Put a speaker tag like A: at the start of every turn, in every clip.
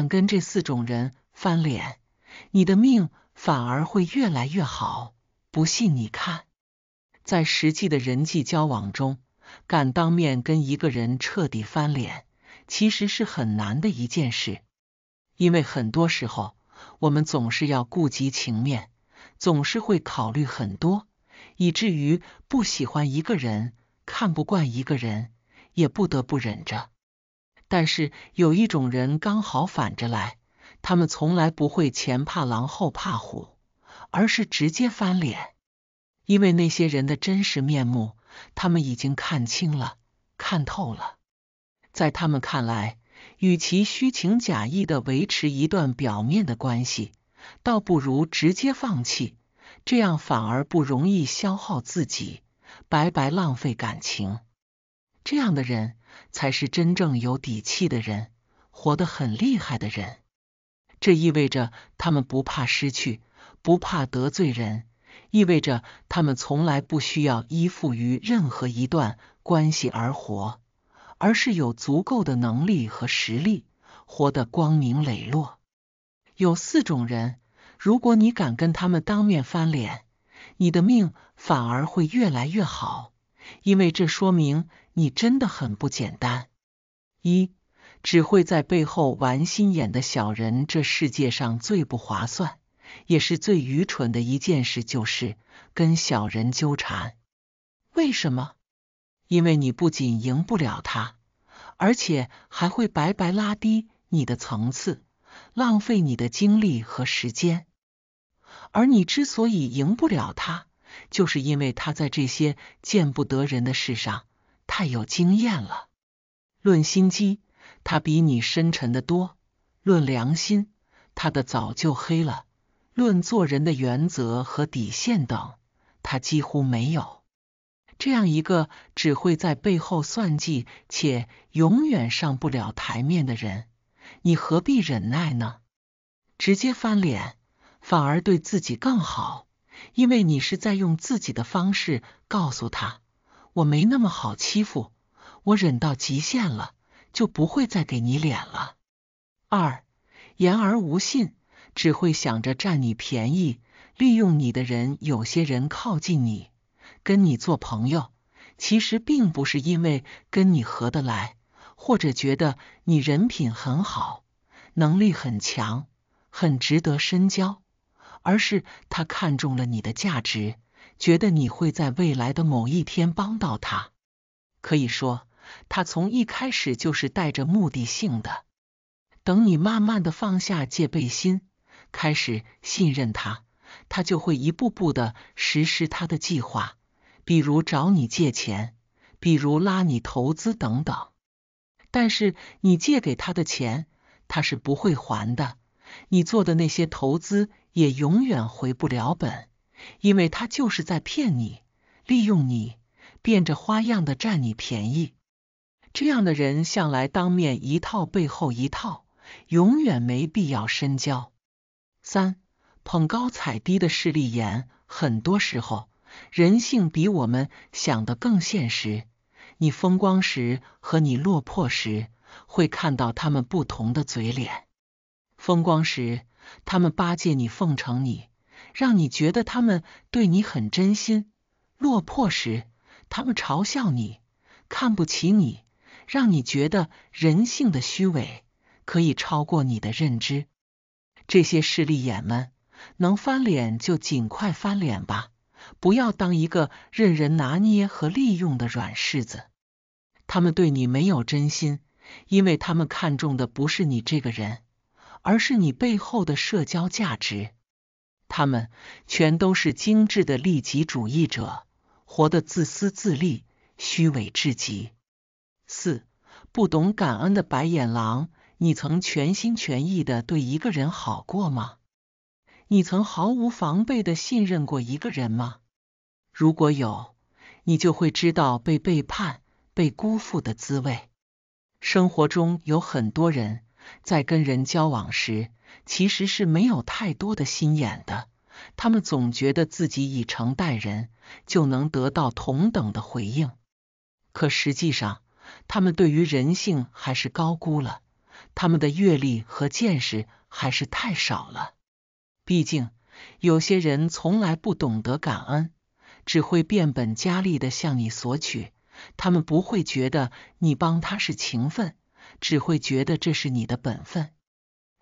A: 敢跟这四种人翻脸，你的命反而会越来越好。不信你看，在实际的人际交往中，敢当面跟一个人彻底翻脸，其实是很难的一件事。因为很多时候，我们总是要顾及情面，总是会考虑很多，以至于不喜欢一个人，看不惯一个人，也不得不忍着。但是有一种人刚好反着来，他们从来不会前怕狼后怕虎，而是直接翻脸。因为那些人的真实面目，他们已经看清了、看透了。在他们看来，与其虚情假意的维持一段表面的关系，倒不如直接放弃，这样反而不容易消耗自己，白白浪费感情。这样的人才是真正有底气的人，活得很厉害的人。这意味着他们不怕失去，不怕得罪人，意味着他们从来不需要依附于任何一段关系而活，而是有足够的能力和实力活得光明磊落。有四种人，如果你敢跟他们当面翻脸，你的命反而会越来越好，因为这说明。你真的很不简单。一，只会在背后玩心眼的小人，这世界上最不划算，也是最愚蠢的一件事，就是跟小人纠缠。为什么？因为你不仅赢不了他，而且还会白白拉低你的层次，浪费你的精力和时间。而你之所以赢不了他，就是因为他在这些见不得人的事上。太有经验了，论心机，他比你深沉的多；论良心，他的早就黑了；论做人的原则和底线等，他几乎没有。这样一个只会在背后算计且永远上不了台面的人，你何必忍耐呢？直接翻脸，反而对自己更好，因为你是在用自己的方式告诉他。我没那么好欺负，我忍到极限了，就不会再给你脸了。二，言而无信，只会想着占你便宜、利用你的人，有些人靠近你、跟你做朋友，其实并不是因为跟你合得来，或者觉得你人品很好、能力很强、很值得深交，而是他看中了你的价值。觉得你会在未来的某一天帮到他，可以说他从一开始就是带着目的性的。等你慢慢的放下戒备心，开始信任他，他就会一步步的实施他的计划，比如找你借钱，比如拉你投资等等。但是你借给他的钱，他是不会还的；你做的那些投资，也永远回不了本。因为他就是在骗你，利用你，变着花样的占你便宜。这样的人向来当面一套，背后一套，永远没必要深交。三捧高踩低的势利眼，很多时候人性比我们想的更现实。你风光时和你落魄时，会看到他们不同的嘴脸。风光时，他们巴结你、奉承你。让你觉得他们对你很真心，落魄时他们嘲笑你、看不起你，让你觉得人性的虚伪可以超过你的认知。这些势利眼们能翻脸就尽快翻脸吧，不要当一个任人拿捏和利用的软柿子。他们对你没有真心，因为他们看重的不是你这个人，而是你背后的社交价值。他们全都是精致的利己主义者，活得自私自利、虚伪至极。四、不懂感恩的白眼狼，你曾全心全意的对一个人好过吗？你曾毫无防备的信任过一个人吗？如果有，你就会知道被背叛、被辜负的滋味。生活中有很多人在跟人交往时。其实是没有太多的心眼的，他们总觉得自己以诚待人就能得到同等的回应。可实际上，他们对于人性还是高估了，他们的阅历和见识还是太少了。毕竟，有些人从来不懂得感恩，只会变本加厉的向你索取。他们不会觉得你帮他是情分，只会觉得这是你的本分。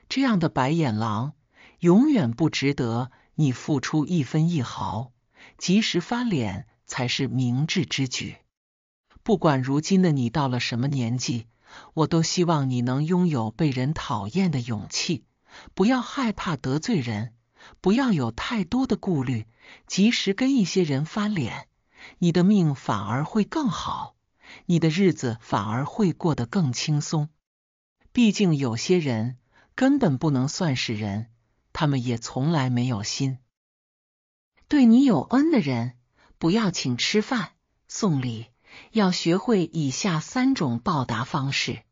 A: 这样的白眼狼永远不值得你付出一分一毫，及时翻脸才是明智之举。不管如今的你到了什么年纪，我都希望你能拥有被人讨厌的勇气，不要害怕得罪人，不要有太多的顾虑。及时跟一些人翻脸，你的命反而会更好，你的日子反而会过得更轻松。毕竟有些人。根本不能算是人，他们也从来没有心。对你有恩的人，不要请吃饭、送礼，要学会以下三种报答方式。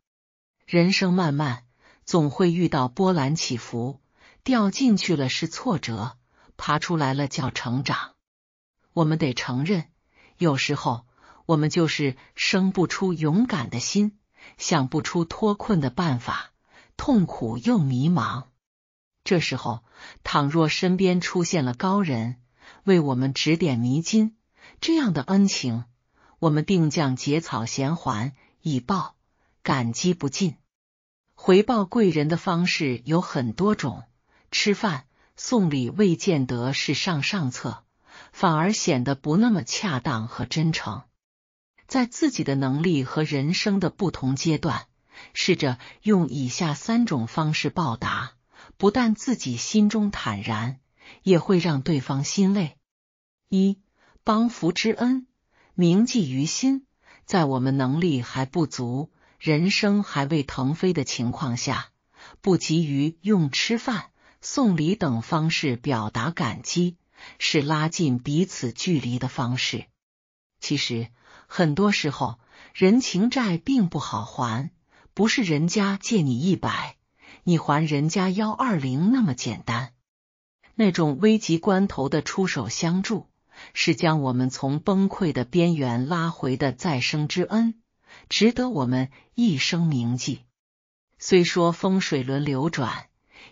A: 人生漫漫，总会遇到波澜起伏，掉进去了是挫折，爬出来了叫成长。我们得承认，有时候我们就是生不出勇敢的心，想不出脱困的办法。痛苦又迷茫，这时候倘若身边出现了高人，为我们指点迷津，这样的恩情，我们定将结草衔环以报，感激不尽。回报贵人的方式有很多种，吃饭送礼未见得是上上策，反而显得不那么恰当和真诚。在自己的能力和人生的不同阶段。试着用以下三种方式报答，不但自己心中坦然，也会让对方欣慰。一、帮扶之恩，铭记于心。在我们能力还不足、人生还未腾飞的情况下，不急于用吃饭、送礼等方式表达感激，是拉近彼此距离的方式。其实，很多时候，人情债并不好还。不是人家借你一百，你还人家幺二零那么简单。那种危急关头的出手相助，是将我们从崩溃的边缘拉回的再生之恩，值得我们一生铭记。虽说风水轮流转，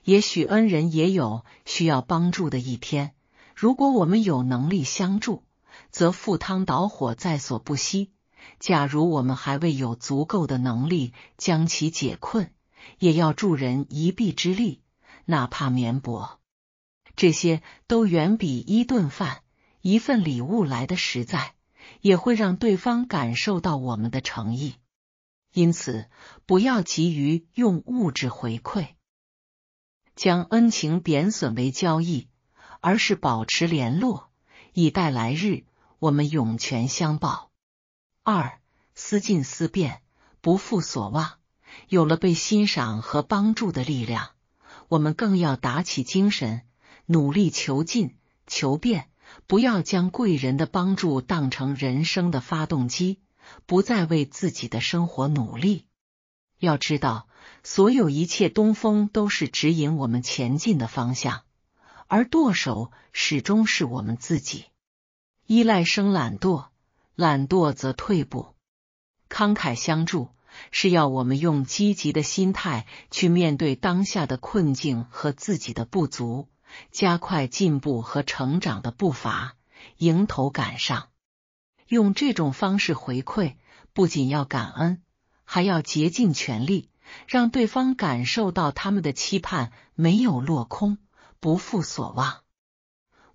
A: 也许恩人也有需要帮助的一天。如果我们有能力相助，则赴汤蹈火在所不惜。假如我们还未有足够的能力将其解困，也要助人一臂之力，哪怕绵薄。这些都远比一顿饭、一份礼物来的实在，也会让对方感受到我们的诚意。因此，不要急于用物质回馈，将恩情贬损为交易，而是保持联络，以待来日我们涌泉相报。二思进思变，不负所望。有了被欣赏和帮助的力量，我们更要打起精神，努力求进、求变。不要将贵人的帮助当成人生的发动机，不再为自己的生活努力。要知道，所有一切东风都是指引我们前进的方向，而舵手始终是我们自己。依赖生懒惰。懒惰则退步，慷慨相助是要我们用积极的心态去面对当下的困境和自己的不足，加快进步和成长的步伐，迎头赶上。用这种方式回馈，不仅要感恩，还要竭尽全力，让对方感受到他们的期盼没有落空，不负所望。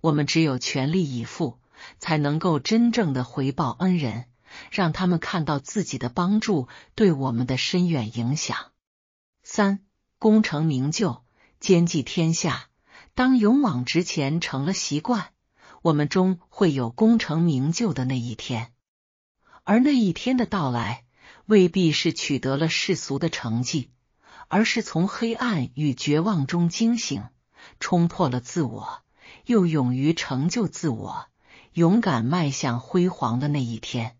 A: 我们只有全力以赴。才能够真正的回报恩人，让他们看到自己的帮助对我们的深远影响。三，功成名就，兼济天下。当勇往直前成了习惯，我们终会有功成名就的那一天。而那一天的到来，未必是取得了世俗的成绩，而是从黑暗与绝望中惊醒，冲破了自我，又勇于成就自我。勇敢迈向辉煌的那一天，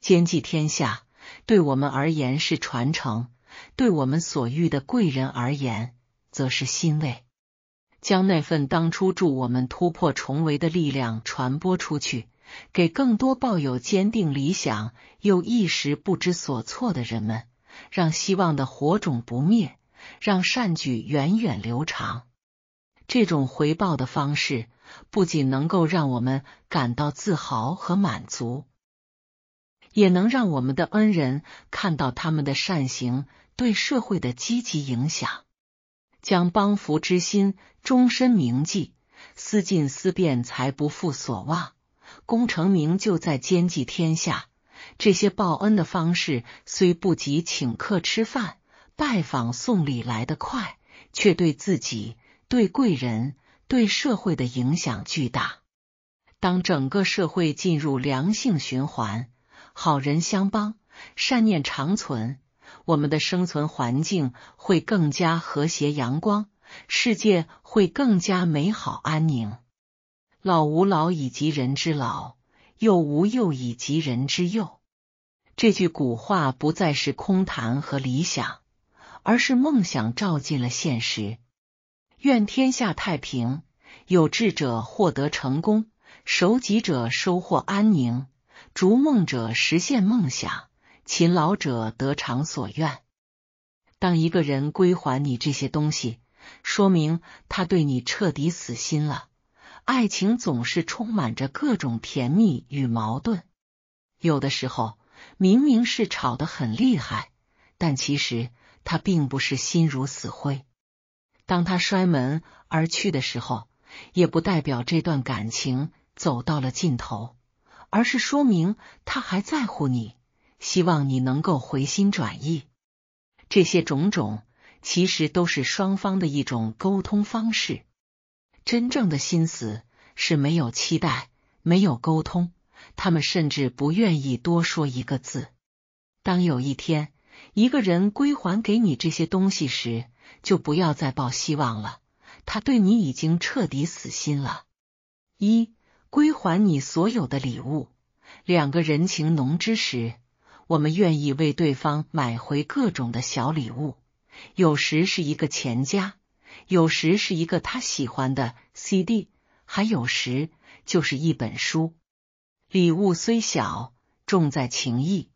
A: 兼济天下，对我们而言是传承；对我们所遇的贵人而言，则是欣慰。将那份当初助我们突破重围的力量传播出去，给更多抱有坚定理想又一时不知所措的人们，让希望的火种不灭，让善举源远流长。这种回报的方式。不仅能够让我们感到自豪和满足，也能让我们的恩人看到他们的善行对社会的积极影响，将帮扶之心终身铭记，思进思变，才不负所望，功成名就，在兼济天下。这些报恩的方式虽不及请客吃饭、拜访送礼来得快，却对自己、对贵人。对社会的影响巨大。当整个社会进入良性循环，好人相帮，善念长存，我们的生存环境会更加和谐阳光，世界会更加美好安宁。老吾老以及人之老，幼吾幼以及人之幼，这句古话不再是空谈和理想，而是梦想照进了现实。愿天下太平，有志者获得成功，守己者收获安宁，逐梦者实现梦想，勤劳者得偿所愿。当一个人归还你这些东西，说明他对你彻底死心了。爱情总是充满着各种甜蜜与矛盾，有的时候明明是吵得很厉害，但其实他并不是心如死灰。当他摔门而去的时候，也不代表这段感情走到了尽头，而是说明他还在乎你，希望你能够回心转意。这些种种其实都是双方的一种沟通方式。真正的心思是没有期待，没有沟通，他们甚至不愿意多说一个字。当有一天一个人归还给你这些东西时，就不要再抱希望了，他对你已经彻底死心了。一归还你所有的礼物。两个人情浓之时，我们愿意为对方买回各种的小礼物，有时是一个钱夹，有时是一个他喜欢的 CD，还有时就是一本书。礼物虽小，重在情谊。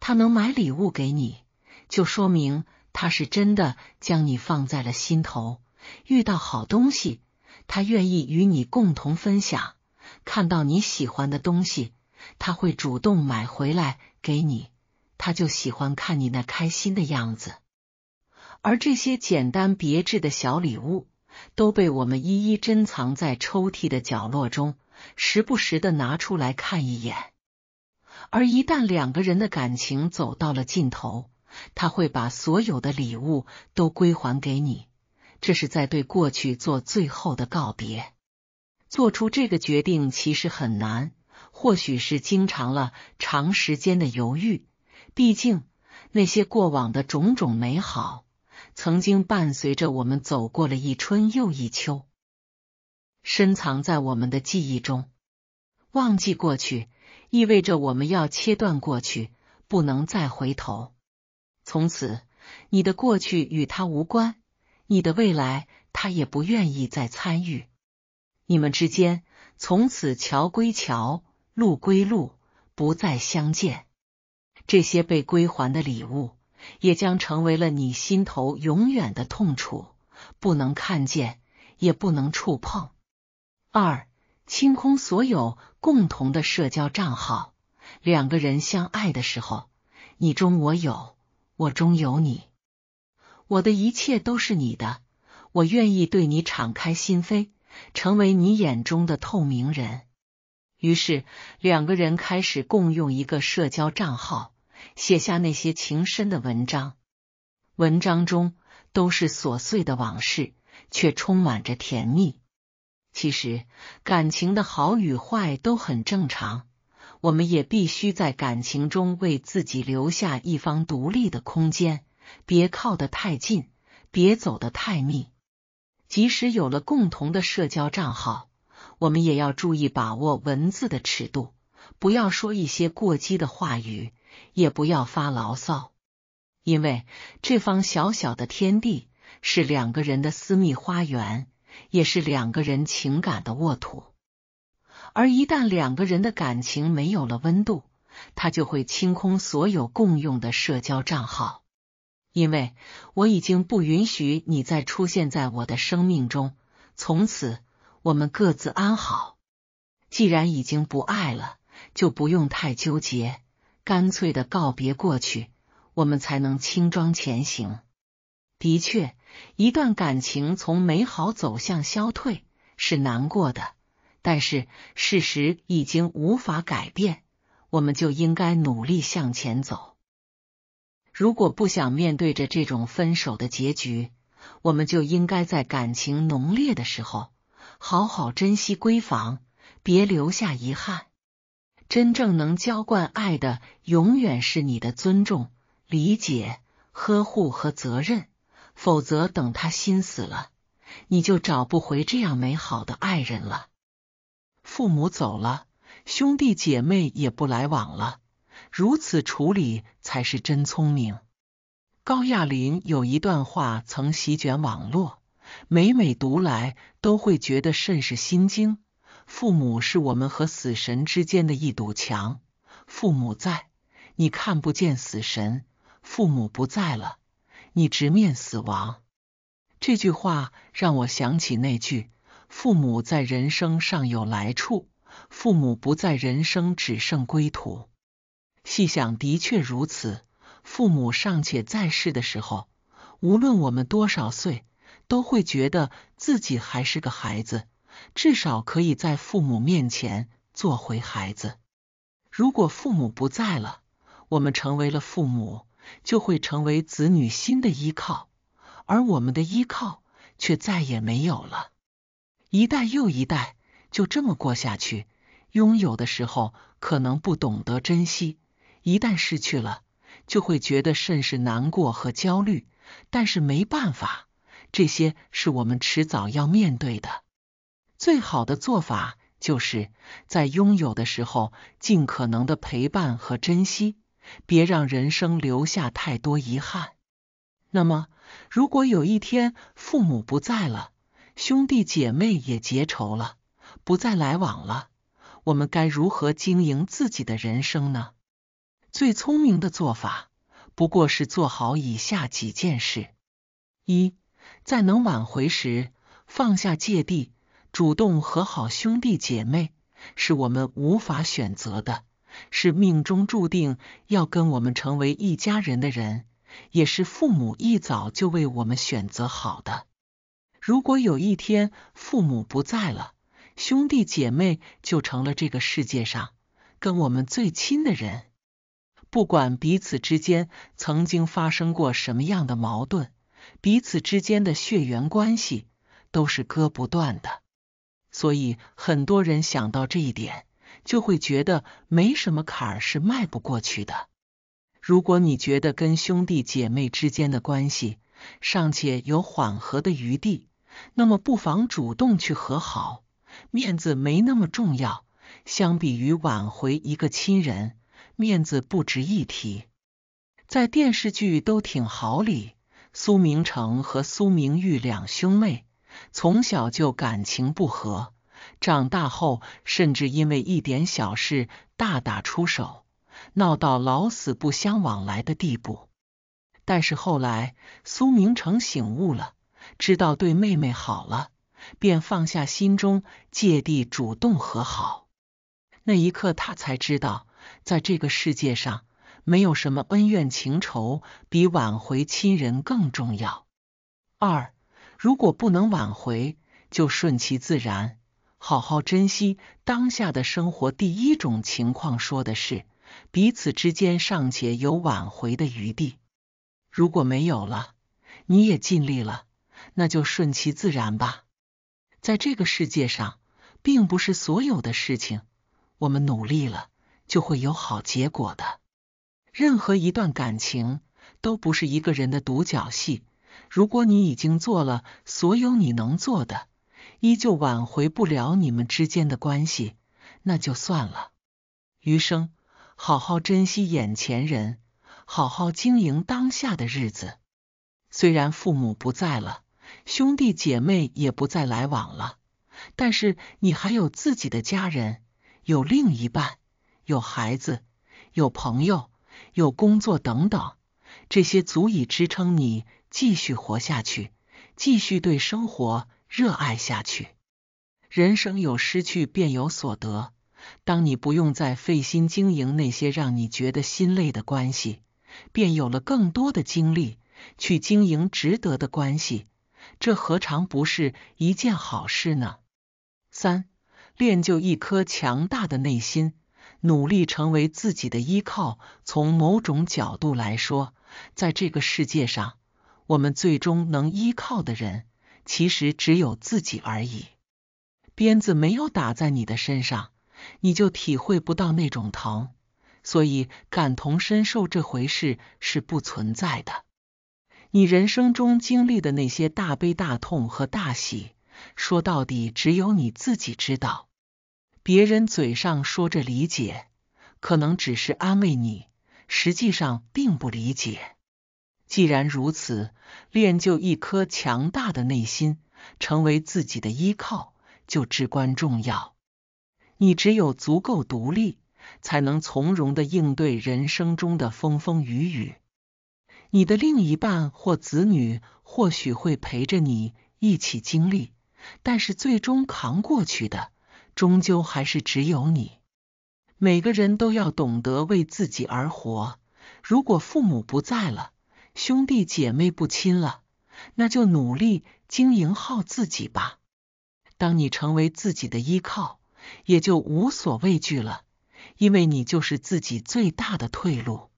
A: 他能买礼物给你，就说明。他是真的将你放在了心头，遇到好东西，他愿意与你共同分享；看到你喜欢的东西，他会主动买回来给你。他就喜欢看你那开心的样子，而这些简单别致的小礼物，都被我们一一珍藏在抽屉的角落中，时不时的拿出来看一眼。而一旦两个人的感情走到了尽头，他会把所有的礼物都归还给你，这是在对过去做最后的告别。做出这个决定其实很难，或许是经常了长时间的犹豫。毕竟那些过往的种种美好，曾经伴随着我们走过了一春又一秋，深藏在我们的记忆中。忘记过去，意味着我们要切断过去，不能再回头。从此，你的过去与他无关，你的未来他也不愿意再参与。你们之间从此桥归桥，路归路，不再相见。这些被归还的礼物，也将成为了你心头永远的痛楚，不能看见，也不能触碰。二，清空所有共同的社交账号。两个人相爱的时候，你中我有。我中有你，我的一切都是你的，我愿意对你敞开心扉，成为你眼中的透明人。于是，两个人开始共用一个社交账号，写下那些情深的文章。文章中都是琐碎的往事，却充满着甜蜜。其实，感情的好与坏都很正常。我们也必须在感情中为自己留下一方独立的空间，别靠得太近，别走得太密。即使有了共同的社交账号，我们也要注意把握文字的尺度，不要说一些过激的话语，也不要发牢骚，因为这方小小的天地是两个人的私密花园，也是两个人情感的沃土。而一旦两个人的感情没有了温度，他就会清空所有共用的社交账号，因为我已经不允许你再出现在我的生命中。从此我们各自安好。既然已经不爱了，就不用太纠结，干脆的告别过去，我们才能轻装前行。的确，一段感情从美好走向消退是难过的。但是事实已经无法改变，我们就应该努力向前走。如果不想面对着这种分手的结局，我们就应该在感情浓烈的时候好好珍惜闺房，别留下遗憾。真正能浇灌爱的，永远是你的尊重、理解、呵护和责任。否则，等他心死了，你就找不回这样美好的爱人了。父母走了，兄弟姐妹也不来往了，如此处理才是真聪明。高亚麟有一段话曾席卷网络，每每读来都会觉得甚是心惊。父母是我们和死神之间的一堵墙，父母在，你看不见死神；父母不在了，你直面死亡。这句话让我想起那句。父母在，人生尚有来处；父母不在，人生只剩归途。细想，的确如此。父母尚且在世的时候，无论我们多少岁，都会觉得自己还是个孩子，至少可以在父母面前做回孩子。如果父母不在了，我们成为了父母，就会成为子女新的依靠，而我们的依靠却再也没有了。一代又一代就这么过下去，拥有的时候可能不懂得珍惜，一旦失去了，就会觉得甚是难过和焦虑。但是没办法，这些是我们迟早要面对的。最好的做法就是在拥有的时候尽可能的陪伴和珍惜，别让人生留下太多遗憾。那么，如果有一天父母不在了，兄弟姐妹也结仇了，不再来往了。我们该如何经营自己的人生呢？最聪明的做法，不过是做好以下几件事：一，在能挽回时放下芥蒂，主动和好兄弟姐妹。是我们无法选择的，是命中注定要跟我们成为一家人的人，也是父母一早就为我们选择好的。如果有一天父母不在了，兄弟姐妹就成了这个世界上跟我们最亲的人。不管彼此之间曾经发生过什么样的矛盾，彼此之间的血缘关系都是割不断的。所以，很多人想到这一点，就会觉得没什么坎儿是迈不过去的。如果你觉得跟兄弟姐妹之间的关系尚且有缓和的余地，那么不妨主动去和好，面子没那么重要。相比于挽回一个亲人，面子不值一提。在电视剧《都挺好》里，苏明成和苏明玉两兄妹从小就感情不和，长大后甚至因为一点小事大打出手，闹到老死不相往来的地步。但是后来，苏明成醒悟了。知道对妹妹好了，便放下心中芥蒂，主动和好。那一刻，他才知道，在这个世界上，没有什么恩怨情仇比挽回亲人更重要。二，如果不能挽回，就顺其自然，好好珍惜当下的生活。第一种情况说的是，彼此之间尚且有挽回的余地；如果没有了，你也尽力了。那就顺其自然吧。在这个世界上，并不是所有的事情，我们努力了就会有好结果的。任何一段感情都不是一个人的独角戏。如果你已经做了所有你能做的，依旧挽回不了你们之间的关系，那就算了。余生好好珍惜眼前人，好好经营当下的日子。虽然父母不在了。兄弟姐妹也不再来往了，但是你还有自己的家人，有另一半，有孩子，有朋友，有工作等等，这些足以支撑你继续活下去，继续对生活热爱下去。人生有失去便有所得，当你不用再费心经营那些让你觉得心累的关系，便有了更多的精力去经营值得的关系。这何尝不是一件好事呢？三，练就一颗强大的内心，努力成为自己的依靠。从某种角度来说，在这个世界上，我们最终能依靠的人，其实只有自己而已。鞭子没有打在你的身上，你就体会不到那种疼，所以感同身受这回事是不存在的。你人生中经历的那些大悲大痛和大喜，说到底只有你自己知道。别人嘴上说着理解，可能只是安慰你，实际上并不理解。既然如此，练就一颗强大的内心，成为自己的依靠就至关重要。你只有足够独立，才能从容地应对人生中的风风雨雨。你的另一半或子女或许会陪着你一起经历，但是最终扛过去的，终究还是只有你。每个人都要懂得为自己而活。如果父母不在了，兄弟姐妹不亲了，那就努力经营好自己吧。当你成为自己的依靠，也就无所畏惧了，因为你就是自己最大的退路。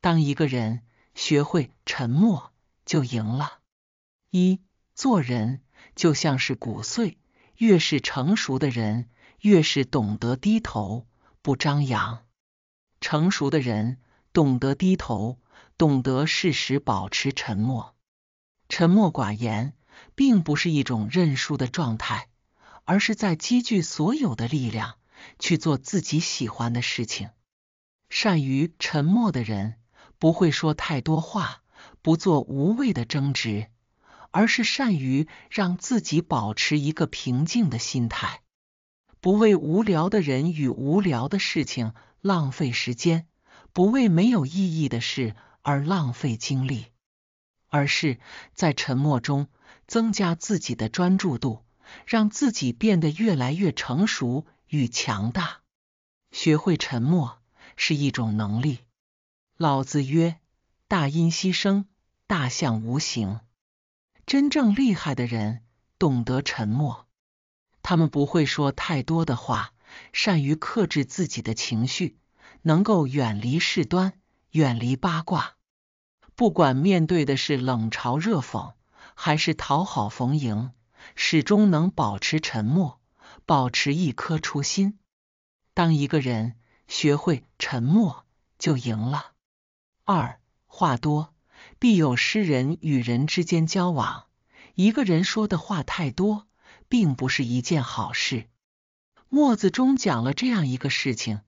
A: 当一个人。学会沉默就赢了。一做人就像是谷穗，越是成熟的人，越是懂得低头，不张扬。成熟的人懂得低头，懂得适时保持沉默。沉默寡言，并不是一种认输的状态，而是在积聚所有的力量，去做自己喜欢的事情。善于沉默的人。不会说太多话，不做无谓的争执，而是善于让自己保持一个平静的心态，不为无聊的人与无聊的事情浪费时间，不为没有意义的事而浪费精力，而是在沉默中增加自己的专注度，让自己变得越来越成熟与强大。学会沉默是一种能力。老子曰：“大音希声，大象无形。”真正厉害的人懂得沉默，他们不会说太多的话，善于克制自己的情绪，能够远离事端，远离八卦。不管面对的是冷嘲热讽，还是讨好逢迎，始终能保持沉默，保持一颗初心。当一个人学会沉默，就赢了。二话多必有失人与人之间交往，一个人说的话太多，并不是一件好事。墨子中讲了这样一个事情：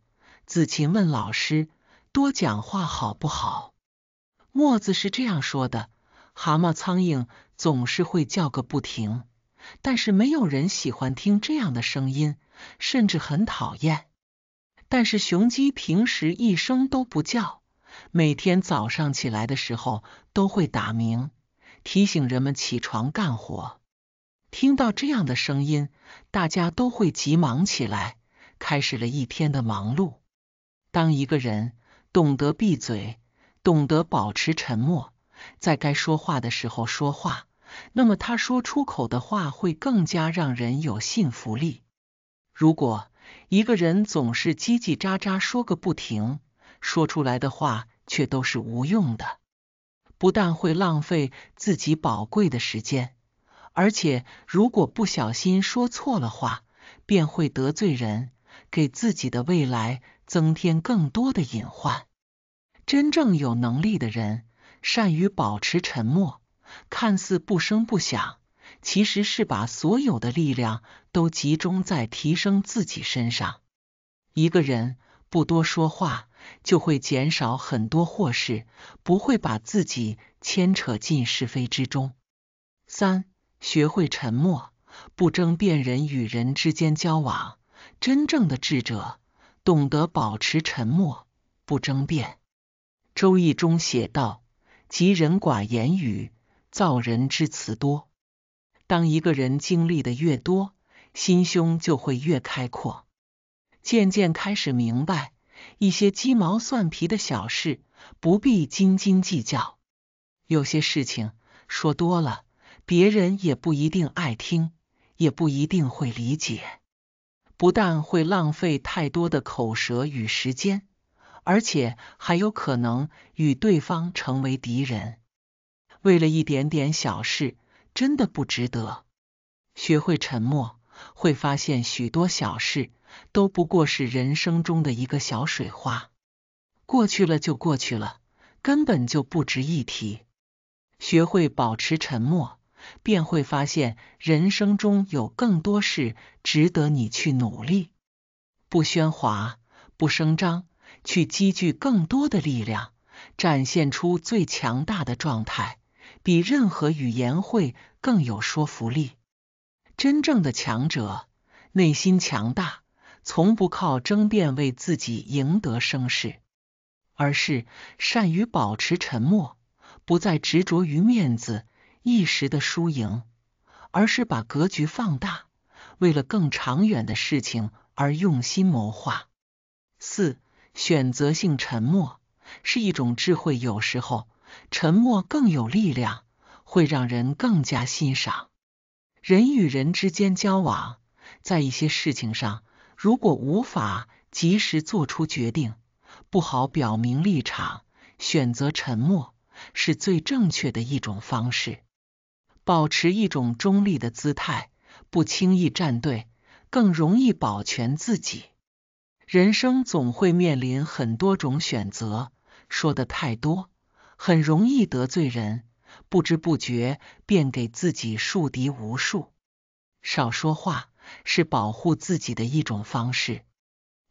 A: 子禽问老师，多讲话好不好？墨子是这样说的：蛤蟆、苍蝇总是会叫个不停，但是没有人喜欢听这样的声音，甚至很讨厌。但是雄鸡平时一声都不叫。每天早上起来的时候都会打鸣，提醒人们起床干活。听到这样的声音，大家都会急忙起来，开始了一天的忙碌。当一个人懂得闭嘴，懂得保持沉默，在该说话的时候说话，那么他说出口的话会更加让人有信服力。如果一个人总是叽叽喳喳说个不停，说出来的话却都是无用的，不但会浪费自己宝贵的时间，而且如果不小心说错了话，便会得罪人，给自己的未来增添更多的隐患。真正有能力的人，善于保持沉默，看似不声不响，其实是把所有的力量都集中在提升自己身上。一个人不多说话。就会减少很多祸事，不会把自己牵扯进是非之中。三、学会沉默，不争辩。人与人之间交往，真正的智者懂得保持沉默，不争辩。《周易》中写道：“吉人寡言语，造人之词多。”当一个人经历的越多，心胸就会越开阔，渐渐开始明白。一些鸡毛蒜皮的小事不必斤斤计较，有些事情说多了，别人也不一定爱听，也不一定会理解。不但会浪费太多的口舌与时间，而且还有可能与对方成为敌人。为了一点点小事，真的不值得。学会沉默，会发现许多小事。都不过是人生中的一个小水花，过去了就过去了，根本就不值一提。学会保持沉默，便会发现人生中有更多事值得你去努力。不喧哗，不声张，去积聚更多的力量，展现出最强大的状态，比任何语言会更有说服力。真正的强者，内心强大。从不靠争辩为自己赢得声势，而是善于保持沉默，不再执着于面子、一时的输赢，而是把格局放大，为了更长远的事情而用心谋划。四、选择性沉默是一种智慧，有时候沉默更有力量，会让人更加欣赏。人与人之间交往，在一些事情上。如果无法及时做出决定，不好表明立场，选择沉默是最正确的一种方式。保持一种中立的姿态，不轻易站队，更容易保全自己。人生总会面临很多种选择，说的太多，很容易得罪人，不知不觉便给自己树敌无数。少说话。是保护自己的一种方式。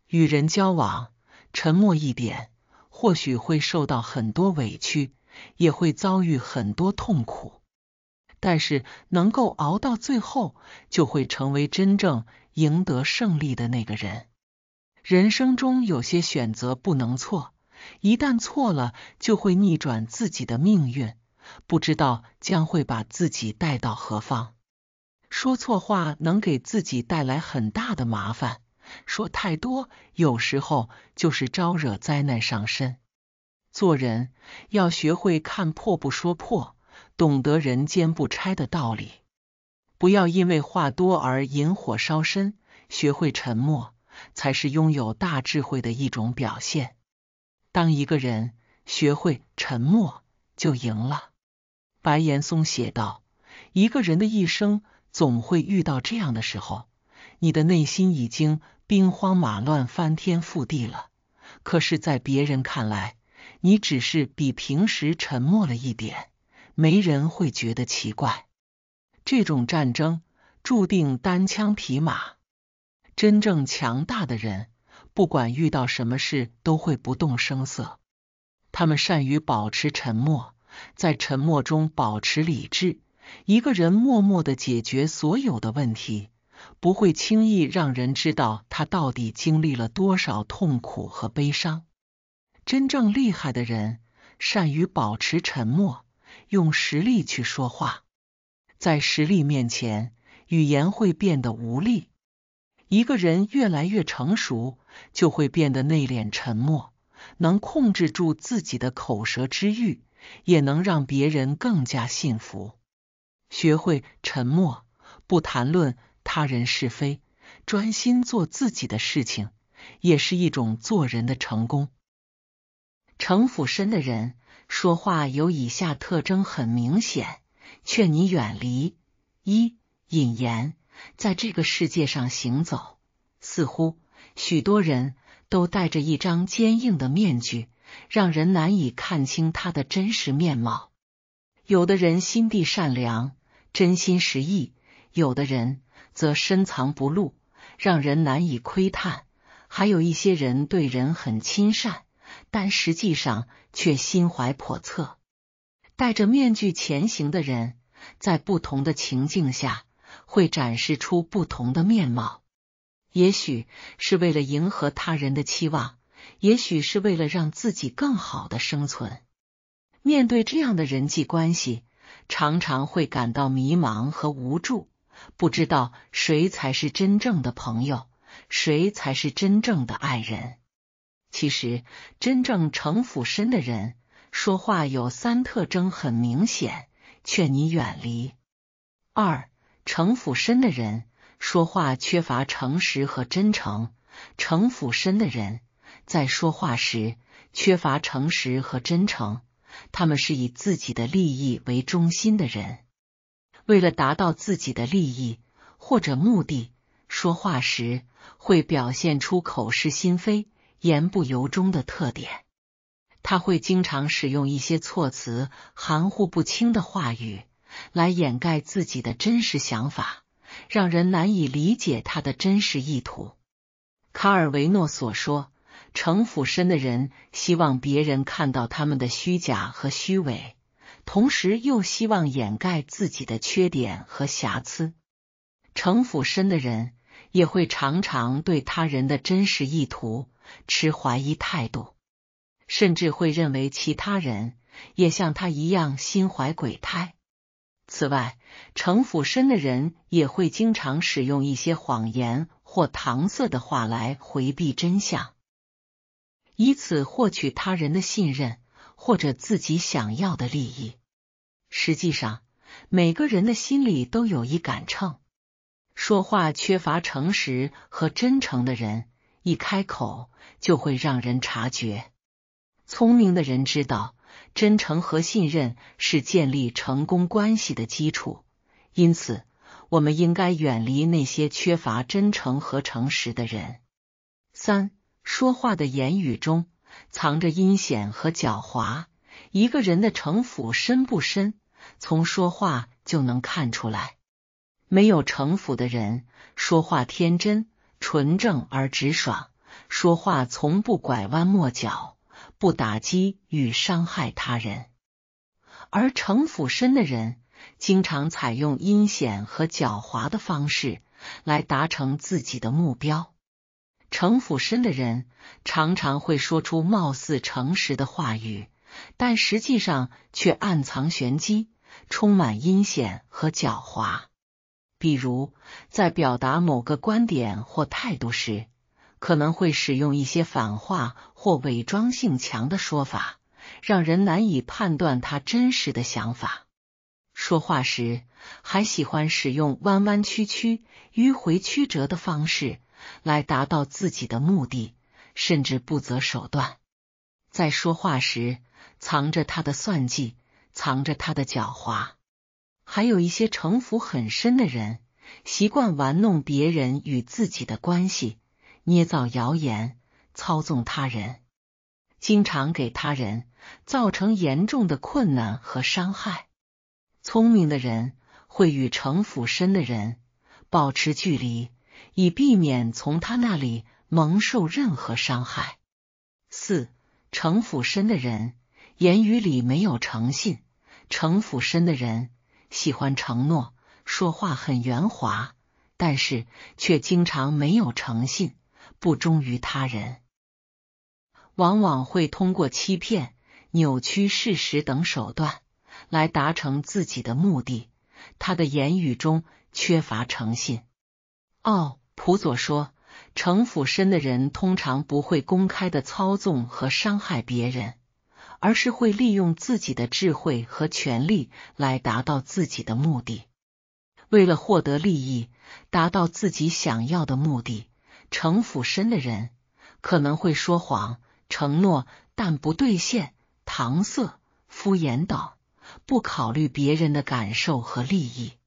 A: 与人交往，沉默一点，或许会受到很多委屈，也会遭遇很多痛苦。但是能够熬到最后，就会成为真正赢得胜利的那个人。人生中有些选择不能错，一旦错了，就会逆转自己的命运，不知道将会把自己带到何方。说错话能给自己带来很大的麻烦，说太多有时候就是招惹灾难上身。做人要学会看破不说破，懂得“人间不拆”的道理，不要因为话多而引火烧身。学会沉默，才是拥有大智慧的一种表现。当一个人学会沉默，就赢了。白岩松写道：“一个人的一生。”总会遇到这样的时候，你的内心已经兵荒马乱、翻天覆地了。可是，在别人看来，你只是比平时沉默了一点，没人会觉得奇怪。这种战争注定单枪匹马。真正强大的人，不管遇到什么事，都会不动声色。他们善于保持沉默，在沉默中保持理智。一个人默默的解决所有的问题，不会轻易让人知道他到底经历了多少痛苦和悲伤。真正厉害的人善于保持沉默，用实力去说话。在实力面前，语言会变得无力。一个人越来越成熟，就会变得内敛沉默，能控制住自己的口舌之欲，也能让别人更加信服。学会沉默，不谈论他人是非，专心做自己的事情，也是一种做人的成功。城府深的人说话有以下特征，很明显，劝你远离。一、隐言，在这个世界上行走，似乎许多人都戴着一张坚硬的面具，让人难以看清他的真实面貌。有的人心地善良。真心实意，有的人则深藏不露，让人难以窥探；还有一些人对人很亲善，但实际上却心怀叵测。戴着面具前行的人，在不同的情境下会展示出不同的面貌。也许是为了迎合他人的期望，也许是为了让自己更好的生存。面对这样的人际关系。常常会感到迷茫和无助，不知道谁才是真正的朋友，谁才是真正的爱人。其实，真正城府深的人说话有三特征很明显，劝你远离。二，城府深的人说话缺乏诚实和真诚。城府深的人在说话时缺乏诚实和真诚。他们是以自己的利益为中心的人，为了达到自己的利益或者目的，说话时会表现出口是心非、言不由衷的特点。他会经常使用一些措辞含糊不清的话语来掩盖自己的真实想法，让人难以理解他的真实意图。卡尔维诺所说。城府深的人希望别人看到他们的虚假和虚伪，同时又希望掩盖自己的缺点和瑕疵。城府深的人也会常常对他人的真实意图持怀疑态度，甚至会认为其他人也像他一样心怀鬼胎。此外，城府深的人也会经常使用一些谎言或搪塞的话来回避真相。以此获取他人的信任或者自己想要的利益。实际上，每个人的心里都有一杆秤。说话缺乏诚实和真诚的人，一开口就会让人察觉。聪明的人知道，真诚和信任是建立成功关系的基础。因此，我们应该远离那些缺乏真诚和诚实的人。三。说话的言语中藏着阴险和狡猾。一个人的城府深不深，从说话就能看出来。没有城府的人说话天真、纯正而直爽，说话从不拐弯抹角，不打击与伤害他人；而城府深的人，经常采用阴险和狡猾的方式来达成自己的目标。城府深的人常常会说出貌似诚实的话语，但实际上却暗藏玄机，充满阴险和狡猾。比如，在表达某个观点或态度时，可能会使用一些反话或伪装性强的说法，让人难以判断他真实的想法。说话时还喜欢使用弯弯曲曲、迂回曲折的方式。来达到自己的目的，甚至不择手段。在说话时藏着他的算计，藏着他的狡猾。还有一些城府很深的人，习惯玩弄别人与自己的关系，捏造谣言，操纵他人，经常给他人造成严重的困难和伤害。聪明的人会与城府深的人保持距离。以避免从他那里蒙受任何伤害。四城府深的人言语里没有诚信。城府深的人喜欢承诺，说话很圆滑，但是却经常没有诚信，不忠于他人。往往会通过欺骗、扭曲事实等手段来达成自己的目的。他的言语中缺乏诚信。哦。普佐说，城府深的人通常不会公开的操纵和伤害别人，而是会利用自己的智慧和权力来达到自己的目的。为了获得利益，达到自己想要的目的，城府深的人可能会说谎、承诺但不兑现、搪塞、敷衍等，不考虑别人的感受和利益。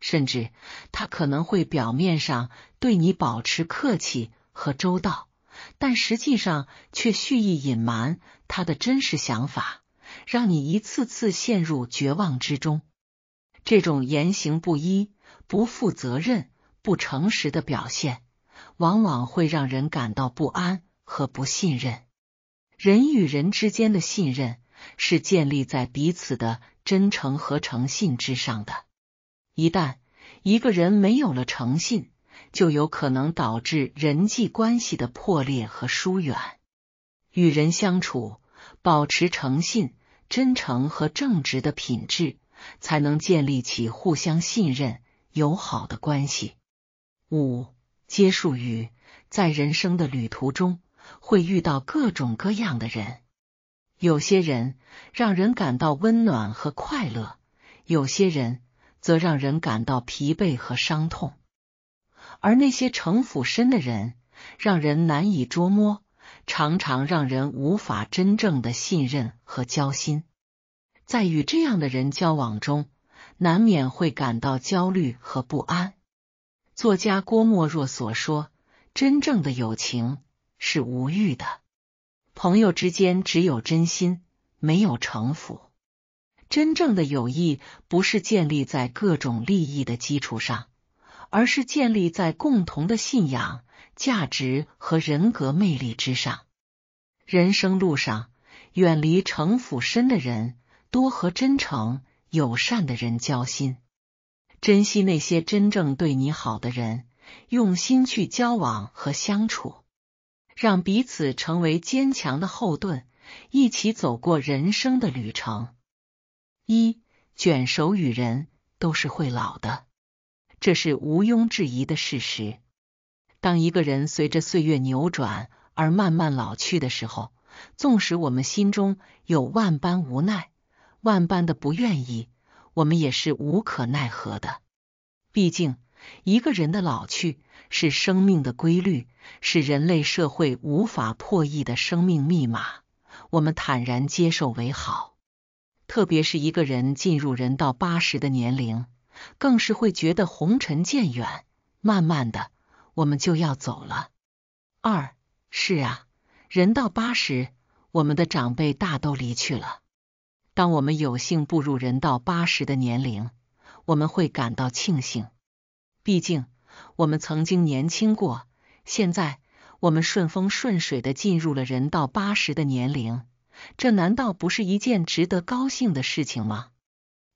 A: 甚至他可能会表面上对你保持客气和周到，但实际上却蓄意隐瞒他的真实想法，让你一次次陷入绝望之中。这种言行不一、不负责任、不诚实的表现，往往会让人感到不安和不信任。人与人之间的信任是建立在彼此的真诚和诚信之上的。一旦一个人没有了诚信，就有可能导致人际关系的破裂和疏远。与人相处，保持诚信、真诚和正直的品质，才能建立起互相信任、友好的关系。五、接触语在人生的旅途中，会遇到各种各样的人，有些人让人感到温暖和快乐，有些人。则让人感到疲惫和伤痛，而那些城府深的人，让人难以捉摸，常常让人无法真正的信任和交心。在与这样的人交往中，难免会感到焦虑和不安。作家郭沫若所说：“真正的友情是无欲的，朋友之间只有真心，没有城府。”真正的友谊不是建立在各种利益的基础上，而是建立在共同的信仰、价值和人格魅力之上。人生路上，远离城府深的人，多和真诚友善的人交心，珍惜那些真正对你好的人，用心去交往和相处，让彼此成为坚强的后盾，一起走过人生的旅程。一卷手与人都是会老的，这是毋庸置疑的事实。当一个人随着岁月扭转而慢慢老去的时候，纵使我们心中有万般无奈、万般的不愿意，我们也是无可奈何的。毕竟，一个人的老去是生命的规律，是人类社会无法破译的生命密码，我们坦然接受为好。特别是一个人进入人到八十的年龄，更是会觉得红尘渐远，慢慢的，我们就要走了。二是啊，人到八十，我们的长辈大都离去了。当我们有幸步入人到八十的年龄，我们会感到庆幸，毕竟我们曾经年轻过。现在我们顺风顺水的进入了人到八十的年龄。这难道不是一件值得高兴的事情吗？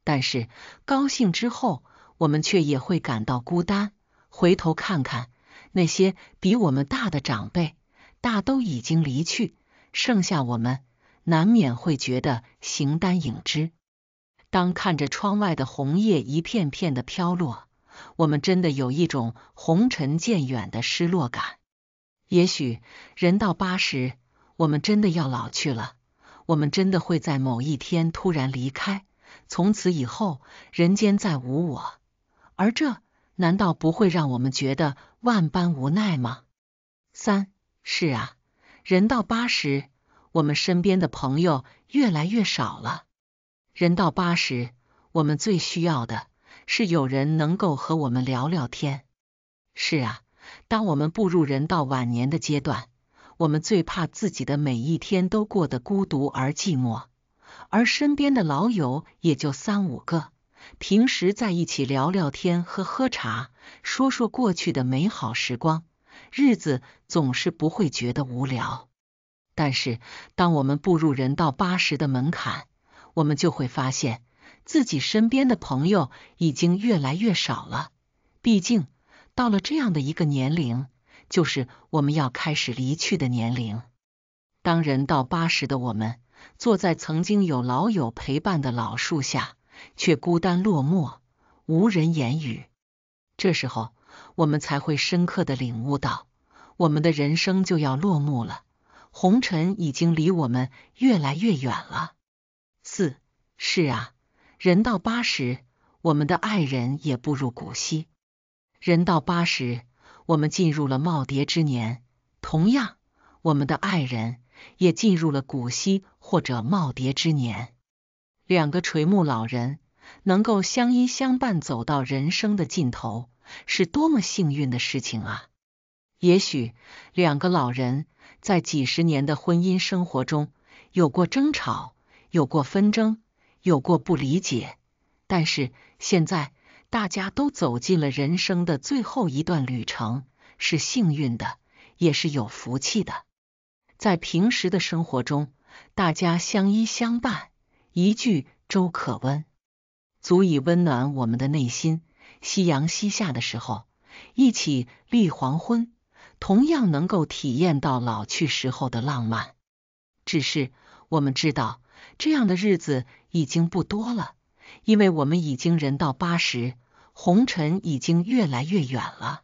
A: 但是高兴之后，我们却也会感到孤单。回头看看那些比我们大的长辈，大都已经离去，剩下我们，难免会觉得形单影只。当看着窗外的红叶一片片的飘落，我们真的有一种红尘渐远的失落感。也许人到八十，我们真的要老去了。我们真的会在某一天突然离开，从此以后人间再无我，而这难道不会让我们觉得万般无奈吗？三，是啊，人到八十，我们身边的朋友越来越少了。人到八十，我们最需要的是有人能够和我们聊聊天。是啊，当我们步入人到晚年的阶段。我们最怕自己的每一天都过得孤独而寂寞，而身边的老友也就三五个，平时在一起聊聊天、喝喝茶，说说过去的美好时光，日子总是不会觉得无聊。但是，当我们步入人到八十的门槛，我们就会发现自己身边的朋友已经越来越少了。毕竟，到了这样的一个年龄。就是我们要开始离去的年龄。当人到八十的我们，坐在曾经有老友陪伴的老树下，却孤单落寞，无人言语。这时候，我们才会深刻的领悟到，我们的人生就要落幕了，红尘已经离我们越来越远了。四，是啊，人到八十，我们的爱人也步入古稀，人到八十。我们进入了耄耋之年，同样，我们的爱人也进入了古稀或者耄耋之年。两个垂暮老人能够相依相伴走到人生的尽头，是多么幸运的事情啊！也许两个老人在几十年的婚姻生活中有过争吵，有过纷争，有过不理解，但是现在。大家都走进了人生的最后一段旅程，是幸运的，也是有福气的。在平时的生活中，大家相依相伴，一句粥可温，足以温暖我们的内心。夕阳西下的时候，一起立黄昏，同样能够体验到老去时候的浪漫。只是我们知道，这样的日子已经不多了，因为我们已经人到八十。红尘已经越来越远了。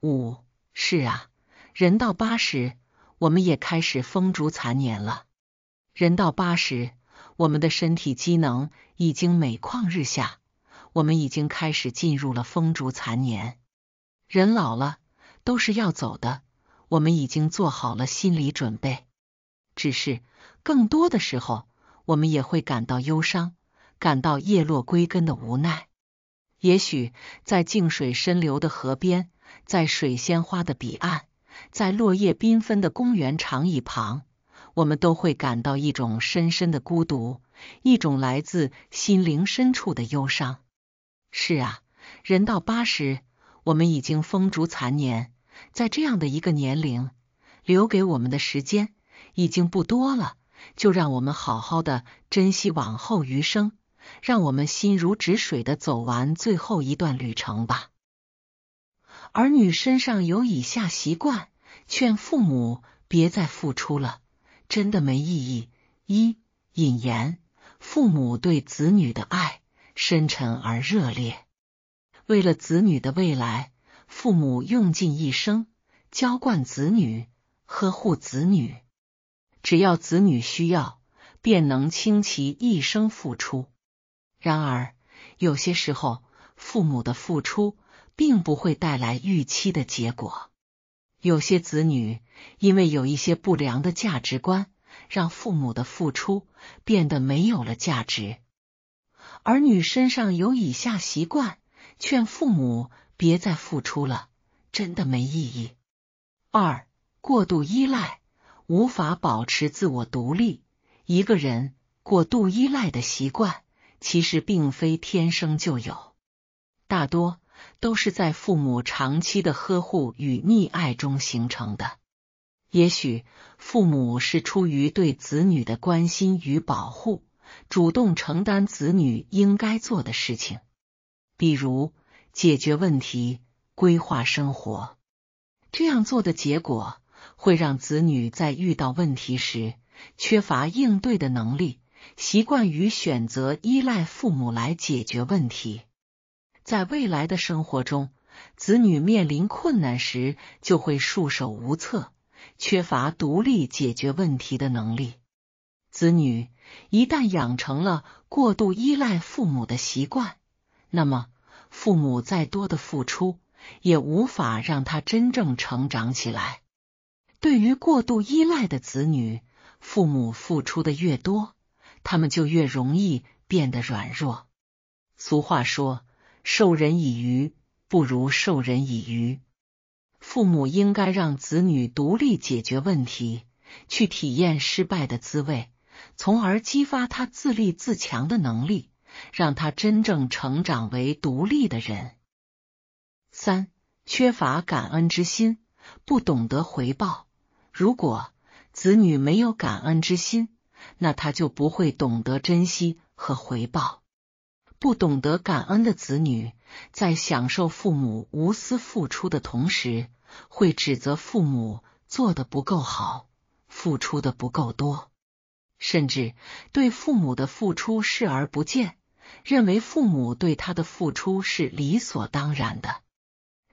A: 五是啊，人到八十，我们也开始风烛残年了。人到八十，我们的身体机能已经每况日下，我们已经开始进入了风烛残年。人老了都是要走的，我们已经做好了心理准备。只是更多的时候，我们也会感到忧伤，感到叶落归根的无奈。也许在静水深流的河边，在水仙花的彼岸，在落叶缤纷的公园长椅旁，我们都会感到一种深深的孤独，一种来自心灵深处的忧伤。是啊，人到八十，我们已经风烛残年，在这样的一个年龄，留给我们的时间已经不多了，就让我们好好的珍惜往后余生。让我们心如止水的走完最后一段旅程吧。儿女身上有以下习惯，劝父母别再付出了，真的没意义。一、引言：父母对子女的爱深沉而热烈，为了子女的未来，父母用尽一生浇灌子女、呵护子女，只要子女需要，便能倾其一生付出。然而，有些时候，父母的付出并不会带来预期的结果。有些子女因为有一些不良的价值观，让父母的付出变得没有了价值。儿女身上有以下习惯，劝父母别再付出了，真的没意义。二、过度依赖，无法保持自我独立。一个人过度依赖的习惯。其实并非天生就有，大多都是在父母长期的呵护与溺爱中形成的。也许父母是出于对子女的关心与保护，主动承担子女应该做的事情，比如解决问题、规划生活。这样做的结果会让子女在遇到问题时缺乏应对的能力。习惯于选择依赖父母来解决问题，在未来的生活中，子女面临困难时就会束手无策，缺乏独立解决问题的能力。子女一旦养成了过度依赖父母的习惯，那么父母再多的付出也无法让他真正成长起来。对于过度依赖的子女，父母付出的越多。他们就越容易变得软弱。俗话说：“授人以鱼，不如授人以渔。”父母应该让子女独立解决问题，去体验失败的滋味，从而激发他自立自强的能力，让他真正成长为独立的人。三、缺乏感恩之心，不懂得回报。如果子女没有感恩之心，那他就不会懂得珍惜和回报，不懂得感恩的子女，在享受父母无私付出的同时，会指责父母做的不够好，付出的不够多，甚至对父母的付出视而不见，认为父母对他的付出是理所当然的。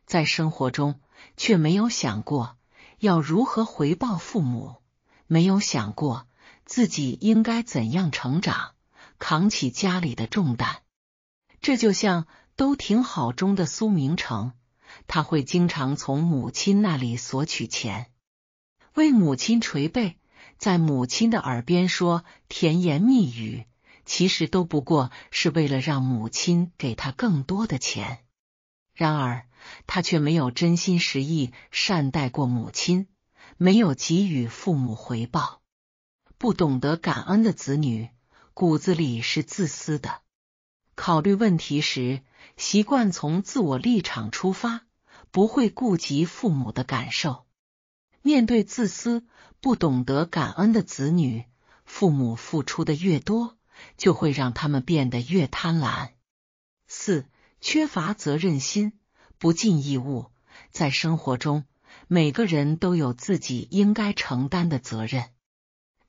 A: 在生活中，却没有想过要如何回报父母，没有想过。自己应该怎样成长，扛起家里的重担？这就像《都挺好》中的苏明成，他会经常从母亲那里索取钱，为母亲捶背，在母亲的耳边说甜言蜜语，其实都不过是为了让母亲给他更多的钱。然而，他却没有真心实意善待过母亲，没有给予父母回报。不懂得感恩的子女，骨子里是自私的。考虑问题时，习惯从自我立场出发，不会顾及父母的感受。面对自私、不懂得感恩的子女，父母付出的越多，就会让他们变得越贪婪。四、缺乏责任心，不尽义务。在生活中，每个人都有自己应该承担的责任。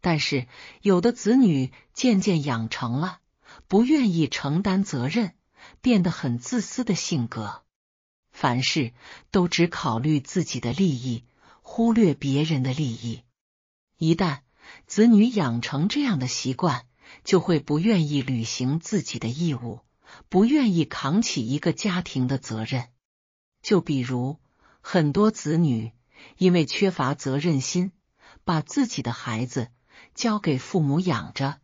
A: 但是，有的子女渐渐养成了不愿意承担责任、变得很自私的性格，凡事都只考虑自己的利益，忽略别人的利益。一旦子女养成这样的习惯，就会不愿意履行自己的义务，不愿意扛起一个家庭的责任。就比如，很多子女因为缺乏责任心，把自己的孩子。交给父母养着，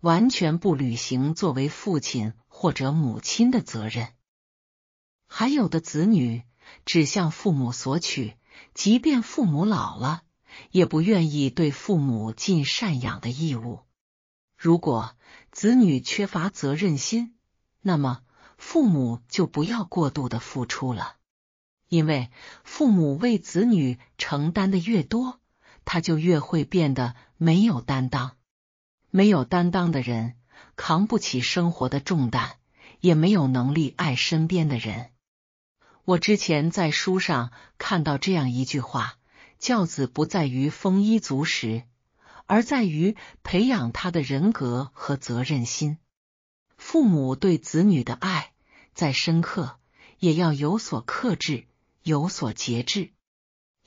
A: 完全不履行作为父亲或者母亲的责任。还有的子女只向父母索取，即便父母老了，也不愿意对父母尽赡养的义务。如果子女缺乏责任心，那么父母就不要过度的付出了，因为父母为子女承担的越多。他就越会变得没有担当，没有担当的人扛不起生活的重担，也没有能力爱身边的人。我之前在书上看到这样一句话：教子不在于丰衣足食，而在于培养他的人格和责任心。父母对子女的爱再深刻，也要有所克制，有所节制。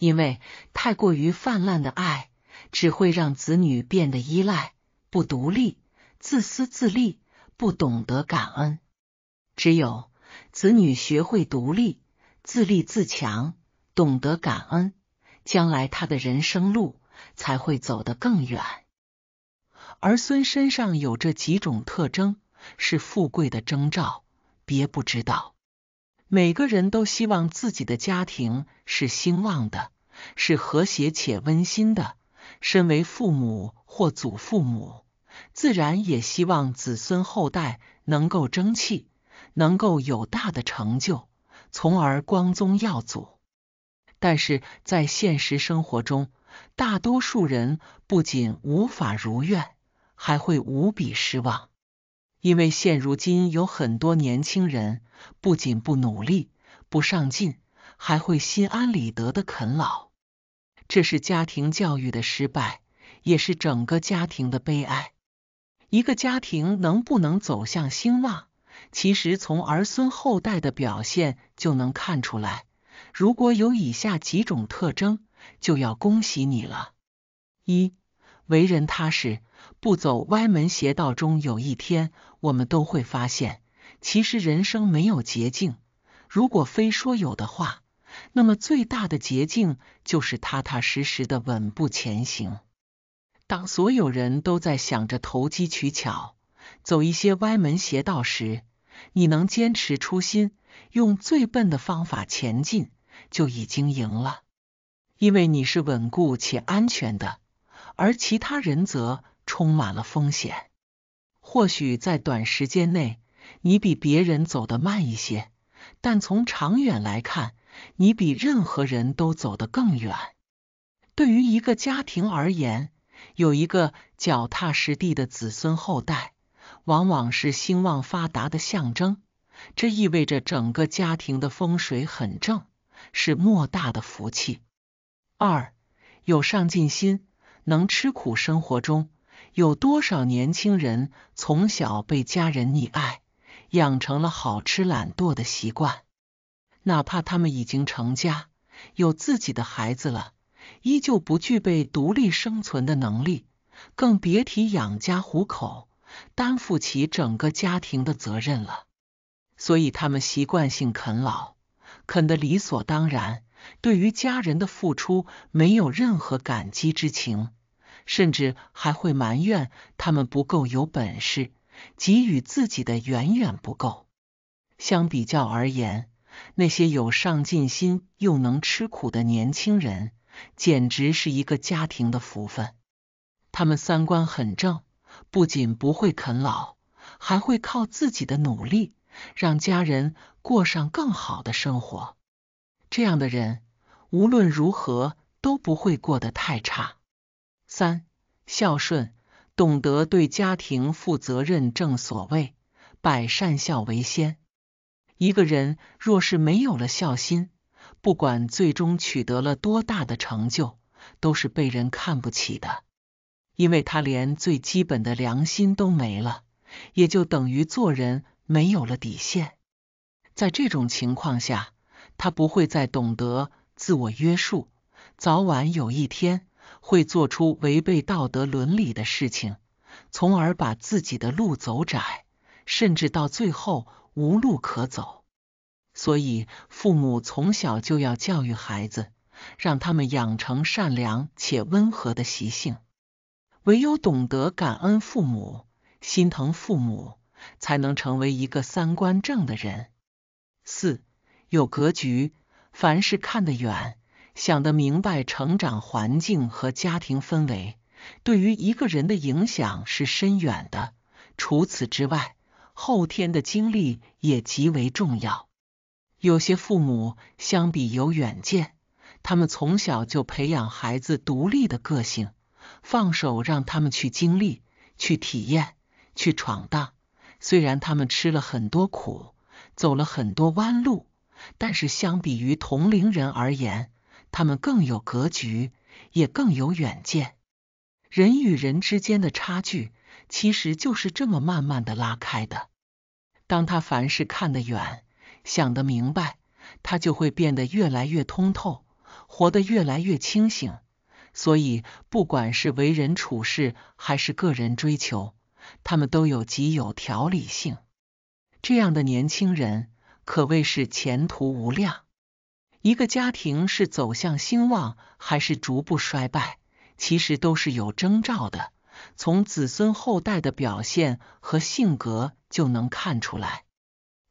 A: 因为太过于泛滥的爱，只会让子女变得依赖、不独立、自私自利、不懂得感恩。只有子女学会独立、自立自强，懂得感恩，将来他的人生路才会走得更远。儿孙身上有这几种特征，是富贵的征兆，别不知道。每个人都希望自己的家庭是兴旺的。是和谐且温馨的。身为父母或祖父母，自然也希望子孙后代能够争气，能够有大的成就，从而光宗耀祖。但是在现实生活中，大多数人不仅无法如愿，还会无比失望，因为现如今有很多年轻人不仅不努力、不上进。还会心安理得的啃老，这是家庭教育的失败，也是整个家庭的悲哀。一个家庭能不能走向兴旺，其实从儿孙后代的表现就能看出来。如果有以下几种特征，就要恭喜你了：一、为人踏实，不走歪门邪道。中有一天，我们都会发现，其实人生没有捷径。如果非说有的话，那么最大的捷径就是踏踏实实的稳步前行。当所有人都在想着投机取巧、走一些歪门邪道时，你能坚持初心，用最笨的方法前进，就已经赢了。因为你是稳固且安全的，而其他人则充满了风险。或许在短时间内，你比别人走得慢一些，但从长远来看，你比任何人都走得更远。对于一个家庭而言，有一个脚踏实地的子孙后代，往往是兴旺发达的象征。这意味着整个家庭的风水很正，是莫大的福气。二，有上进心，能吃苦。生活中有多少年轻人从小被家人溺爱，养成了好吃懒惰的习惯？哪怕他们已经成家，有自己的孩子了，依旧不具备独立生存的能力，更别提养家糊口、担负起整个家庭的责任了。所以他们习惯性啃老，啃得理所当然，对于家人的付出没有任何感激之情，甚至还会埋怨他们不够有本事，给予自己的远远不够。相比较而言，那些有上进心又能吃苦的年轻人，简直是一个家庭的福分。他们三观很正，不仅不会啃老，还会靠自己的努力让家人过上更好的生活。这样的人无论如何都不会过得太差。三，孝顺，懂得对家庭负责任。正所谓，百善孝为先。一个人若是没有了孝心，不管最终取得了多大的成就，都是被人看不起的。因为他连最基本的良心都没了，也就等于做人没有了底线。在这种情况下，他不会再懂得自我约束，早晚有一天会做出违背道德伦理的事情，从而把自己的路走窄，甚至到最后。无路可走，所以父母从小就要教育孩子，让他们养成善良且温和的习性。唯有懂得感恩父母、心疼父母，才能成为一个三观正的人。四、有格局，凡事看得远，想得明白。成长环境和家庭氛围对于一个人的影响是深远的。除此之外，后天的经历也极为重要。有些父母相比有远见，他们从小就培养孩子独立的个性，放手让他们去经历、去体验、去闯荡。虽然他们吃了很多苦，走了很多弯路，但是相比于同龄人而言，他们更有格局，也更有远见。人与人之间的差距。其实就是这么慢慢的拉开的。当他凡事看得远，想得明白，他就会变得越来越通透，活得越来越清醒。所以，不管是为人处事，还是个人追求，他们都有极有条理性。这样的年轻人可谓是前途无量。一个家庭是走向兴旺，还是逐步衰败，其实都是有征兆的。从子孙后代的表现和性格就能看出来，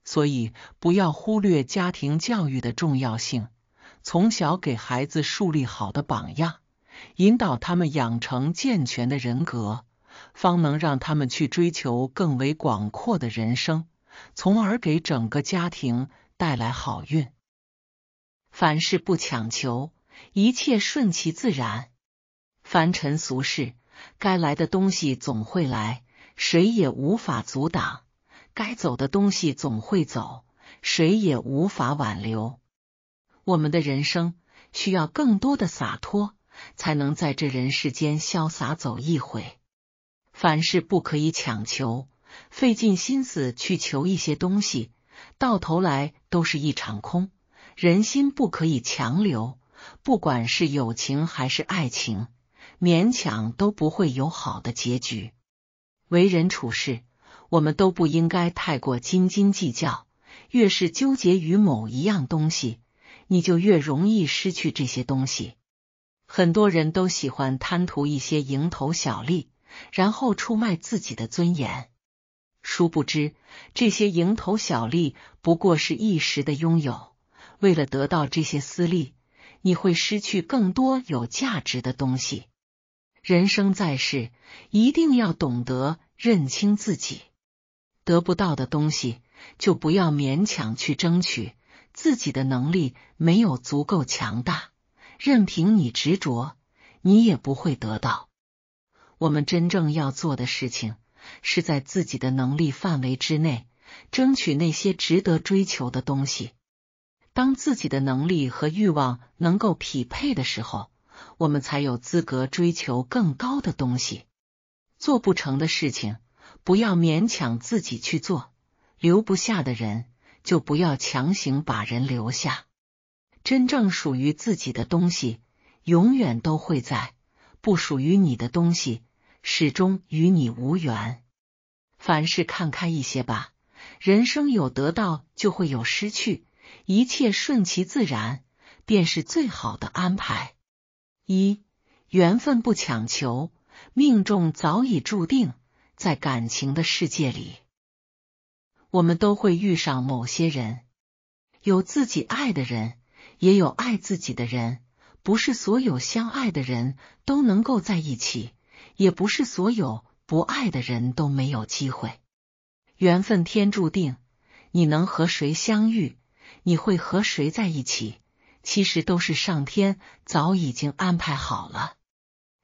A: 所以不要忽略家庭教育的重要性。从小给孩子树立好的榜样，引导他们养成健全的人格，方能让他们去追求更为广阔的人生，从而给整个家庭带来好运。凡事不强求，一切顺其自然。凡尘俗事。该来的东西总会来，谁也无法阻挡；该走的东西总会走，谁也无法挽留。我们的人生需要更多的洒脱，才能在这人世间潇洒走一回。凡事不可以强求，费尽心思去求一些东西，到头来都是一场空。人心不可以强留，不管是友情还是爱情。勉强都不会有好的结局。为人处事，我们都不应该太过斤斤计较。越是纠结于某一样东西，你就越容易失去这些东西。很多人都喜欢贪图一些蝇头小利，然后出卖自己的尊严。殊不知，这些蝇头小利不过是一时的拥有。为了得到这些私利，你会失去更多有价值的东西。人生在世，一定要懂得认清自己。得不到的东西，就不要勉强去争取。自己的能力没有足够强大，任凭你执着，你也不会得到。我们真正要做的事情，是在自己的能力范围之内，争取那些值得追求的东西。当自己的能力和欲望能够匹配的时候。我们才有资格追求更高的东西。做不成的事情，不要勉强自己去做；留不下的人，就不要强行把人留下。真正属于自己的东西，永远都会在；不属于你的东西，始终与你无缘。凡事看开一些吧。人生有得到，就会有失去，一切顺其自然，便是最好的安排。一缘分不强求，命中早已注定。在感情的世界里，我们都会遇上某些人，有自己爱的人，也有爱自己的人。不是所有相爱的人都能够在一起，也不是所有不爱的人都没有机会。缘分天注定，你能和谁相遇，你会和谁在一起。其实都是上天早已经安排好了。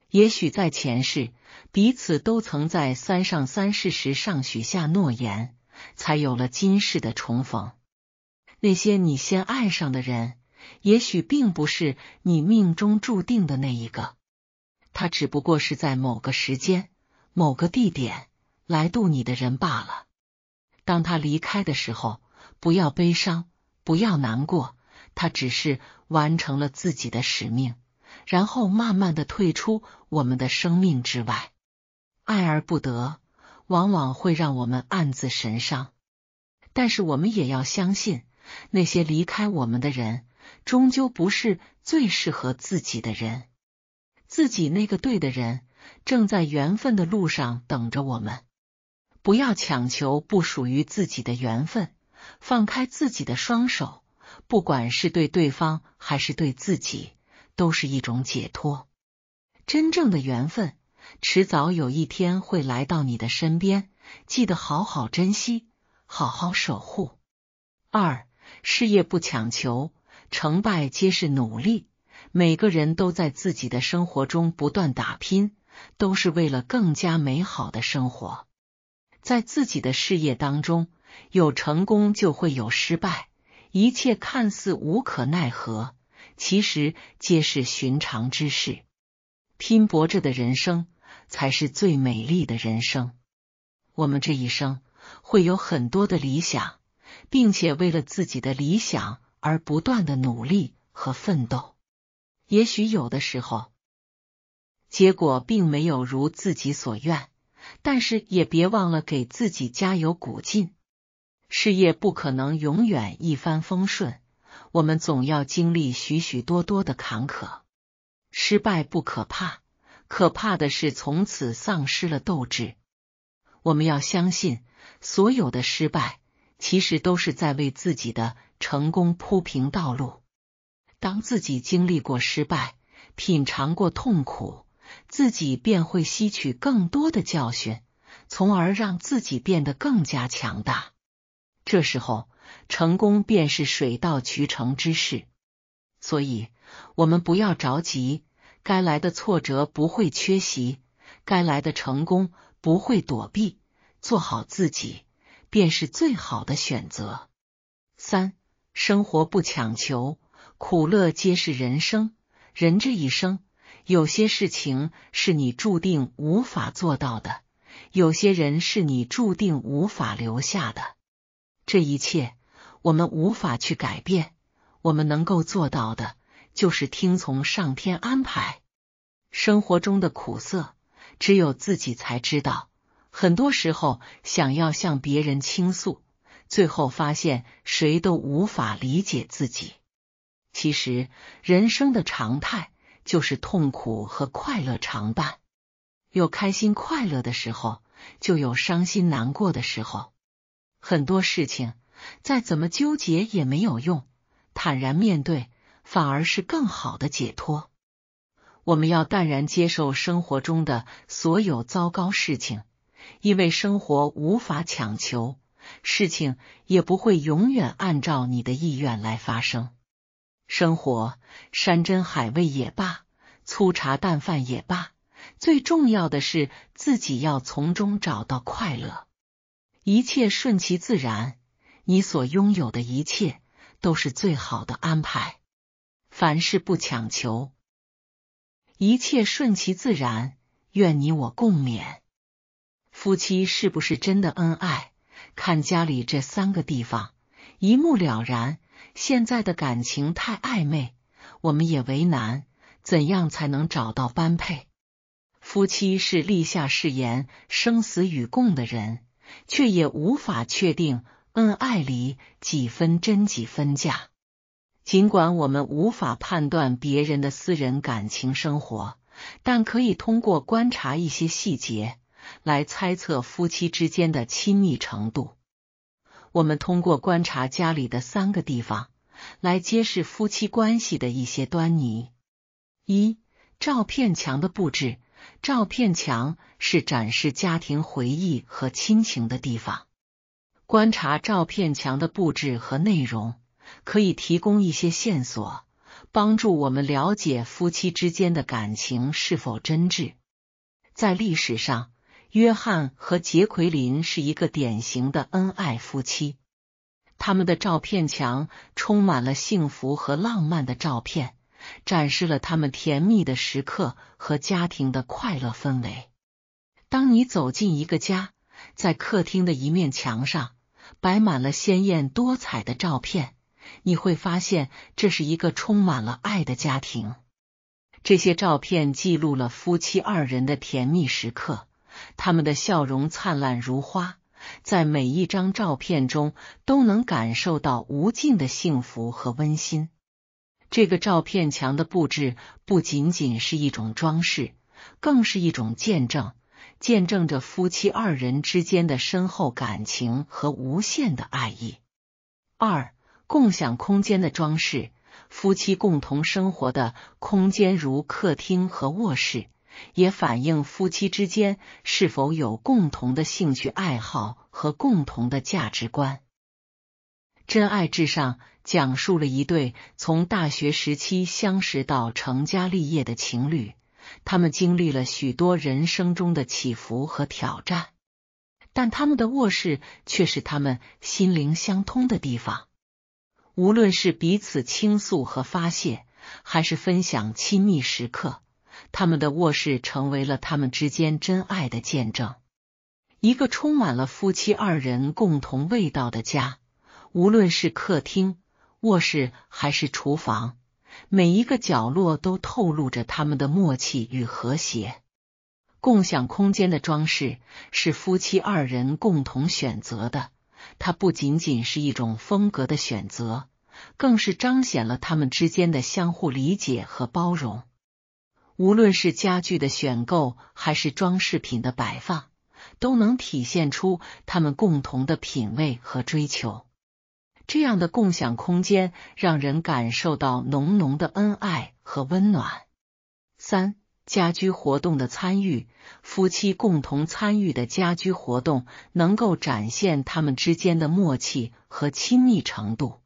A: 也许在前世，彼此都曾在三生三世时上许下诺言，才有了今世的重逢。那些你先爱上的人，也许并不是你命中注定的那一个，他只不过是在某个时间、某个地点来渡你的人罢了。当他离开的时候，不要悲伤，不要难过。他只是完成了自己的使命，然后慢慢的退出我们的生命之外。爱而不得，往往会让我们暗自神伤。但是我们也要相信，那些离开我们的人，终究不是最适合自己的人。自己那个对的人，正在缘分的路上等着我们。不要强求不属于自己的缘分，放开自己的双手。不管是对对方还是对自己，都是一种解脱。真正的缘分，迟早有一天会来到你的身边，记得好好珍惜，好好守护。二，事业不强求，成败皆是努力。每个人都在自己的生活中不断打拼，都是为了更加美好的生活。在自己的事业当中，有成功就会有失败。一切看似无可奈何，其实皆是寻常之事。拼搏着的人生，才是最美丽的人生。我们这一生会有很多的理想，并且为了自己的理想而不断的努力和奋斗。也许有的时候，结果并没有如自己所愿，但是也别忘了给自己加油鼓劲。事业不可能永远一帆风顺，我们总要经历许许多多的坎坷。失败不可怕，可怕的是从此丧失了斗志。我们要相信，所有的失败其实都是在为自己的成功铺平道路。当自己经历过失败，品尝过痛苦，自己便会吸取更多的教训，从而让自己变得更加强大。这时候，成功便是水到渠成之事。所以，我们不要着急。该来的挫折不会缺席，该来的成功不会躲避。做好自己，便是最好的选择。三，生活不强求，苦乐皆是人生。人这一生，有些事情是你注定无法做到的，有些人是你注定无法留下的。这一切我们无法去改变，我们能够做到的就是听从上天安排。生活中的苦涩只有自己才知道，很多时候想要向别人倾诉，最后发现谁都无法理解自己。其实人生的常态就是痛苦和快乐常伴，有开心快乐的时候，就有伤心难过的时候。很多事情再怎么纠结也没有用，坦然面对反而是更好的解脱。我们要淡然接受生活中的所有糟糕事情，因为生活无法强求，事情也不会永远按照你的意愿来发生。生活山珍海味也罢，粗茶淡饭也罢，最重要的是自己要从中找到快乐。一切顺其自然，你所拥有的一切都是最好的安排。凡事不强求，一切顺其自然。愿你我共勉。夫妻是不是真的恩爱？看家里这三个地方，一目了然。现在的感情太暧昧，我们也为难。怎样才能找到般配？夫妻是立下誓言、生死与共的人。却也无法确定恩爱里几分真几分假。尽管我们无法判断别人的私人感情生活，但可以通过观察一些细节来猜测夫妻之间的亲密程度。我们通过观察家里的三个地方来揭示夫妻关系的一些端倪：一、照片墙的布置。照片墙是展示家庭回忆和亲情的地方。观察照片墙的布置和内容，可以提供一些线索，帮助我们了解夫妻之间的感情是否真挚。在历史上，约翰和杰奎琳是一个典型的恩爱夫妻，他们的照片墙充满了幸福和浪漫的照片。展示了他们甜蜜的时刻和家庭的快乐氛围。当你走进一个家，在客厅的一面墙上摆满了鲜艳多彩的照片，你会发现这是一个充满了爱的家庭。这些照片记录了夫妻二人的甜蜜时刻，他们的笑容灿烂如花，在每一张照片中都能感受到无尽的幸福和温馨。这个照片墙的布置不仅仅是一种装饰，更是一种见证，见证着夫妻二人之间的深厚感情和无限的爱意。二、共享空间的装饰，夫妻共同生活的空间如客厅和卧室，也反映夫妻之间是否有共同的兴趣爱好和共同的价值观。真爱至上。讲述了一对从大学时期相识到成家立业的情侣，他们经历了许多人生中的起伏和挑战，但他们的卧室却是他们心灵相通的地方。无论是彼此倾诉和发泄，还是分享亲密时刻，他们的卧室成为了他们之间真爱的见证。一个充满了夫妻二人共同味道的家，无论是客厅。卧室还是厨房，每一个角落都透露着他们的默契与和谐。共享空间的装饰是夫妻二人共同选择的，它不仅仅是一种风格的选择，更是彰显了他们之间的相互理解和包容。无论是家具的选购还是装饰品的摆放，都能体现出他们共同的品味和追求。这样的共享空间让人感受到浓浓的恩爱和温暖。三、家居活动的参与，夫妻共同参与的家居活动能够展现他们之间的默契和亲密程度。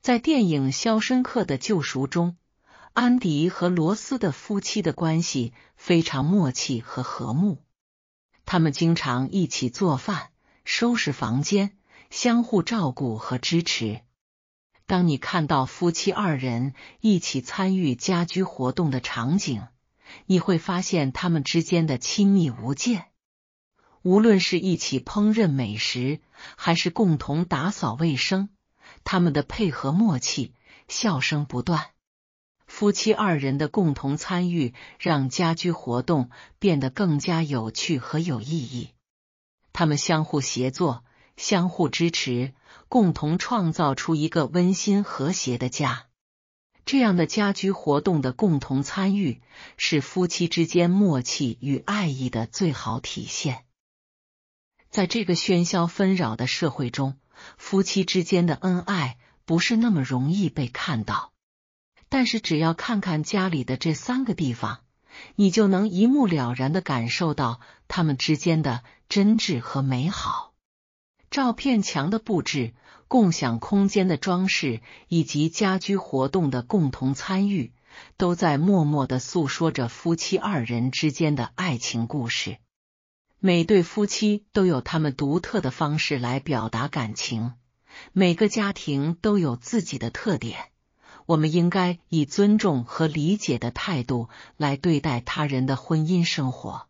A: 在电影《肖申克的救赎》中，安迪和罗斯的夫妻的关系非常默契和和睦，他们经常一起做饭、收拾房间。相互照顾和支持。当你看到夫妻二人一起参与家居活动的场景，你会发现他们之间的亲密无间。无论是一起烹饪美食，还是共同打扫卫生，他们的配合默契，笑声不断。夫妻二人的共同参与让家居活动变得更加有趣和有意义。他们相互协作。相互支持，共同创造出一个温馨和谐的家。这样的家居活动的共同参与，是夫妻之间默契与爱意的最好体现。在这个喧嚣纷扰的社会中，夫妻之间的恩爱不是那么容易被看到。但是，只要看看家里的这三个地方，你就能一目了然的感受到他们之间的真挚和美好。照片墙的布置、共享空间的装饰以及家居活动的共同参与，都在默默的诉说着夫妻二人之间的爱情故事。每对夫妻都有他们独特的方式来表达感情，每个家庭都有自己的特点。我们应该以尊重和理解的态度来对待他人的婚姻生活。